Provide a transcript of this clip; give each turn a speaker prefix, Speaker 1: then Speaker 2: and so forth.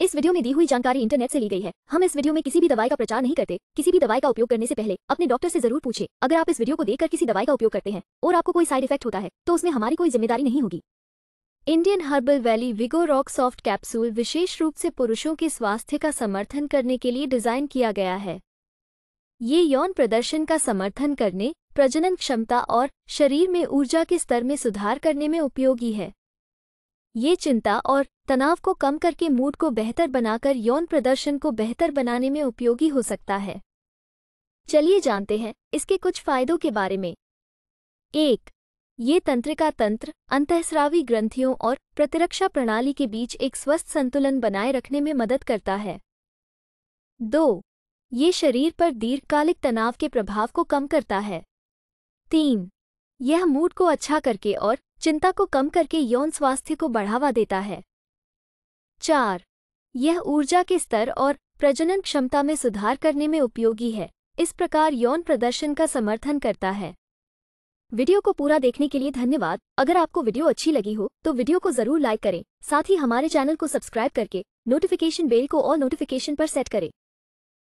Speaker 1: इस वीडियो में दी हुई जानकारी इंटरनेट से ली गई है हम इस वीडियो में किसी भी दवाई का प्रचार नहीं करते किसी भी दवाई का उपयोग करने से पहले अपने डॉक्टर से जरूर पूछे अगर आप इस वीडियो को देखकर किसी दवाई का उपयोग करते हैं और आपको कोई साइड इफेक्ट होता है तो उसमें हमारी कोई जिम्मेदारी नहीं होगी Indian herbal valley Vigo rock soft capsule विशेष रूप से पुरुषों के स्वास्थ्य का समर्थन करने के लिए डिजाइन किया गया है ये यौन प्रदर्शन का समर्थन करने प्रजनन क्षमता और शरीर में ऊर्जा के स्तर में सुधार करने में उपयोगी है ये चिंता और तनाव को कम करके मूड को बेहतर बनाकर यौन प्रदर्शन को बेहतर बनाने में उपयोगी हो सकता है चलिए जानते हैं इसके कुछ फायदों के बारे में एक ये तंत्रिका तंत्र अंतःस्रावी ग्रंथियों और प्रतिरक्षा प्रणाली के बीच एक स्वस्थ संतुलन बनाए रखने में मदद करता है दो ये शरीर पर दीर्घकालिक तनाव के प्रभाव को कम करता है तीन यह मूड को अच्छा करके और चिंता को कम करके यौन स्वास्थ्य को बढ़ावा देता है चार यह ऊर्जा के स्तर और प्रजनन क्षमता में सुधार करने में उपयोगी है इस प्रकार यौन प्रदर्शन का समर्थन करता है वीडियो को पूरा देखने के लिए धन्यवाद अगर आपको वीडियो अच्छी लगी हो तो वीडियो को जरूर लाइक करें साथ ही हमारे चैनल को सब्सक्राइब करके नोटिफिकेशन बेल को ऑल नोटिफिकेशन पर सेट करें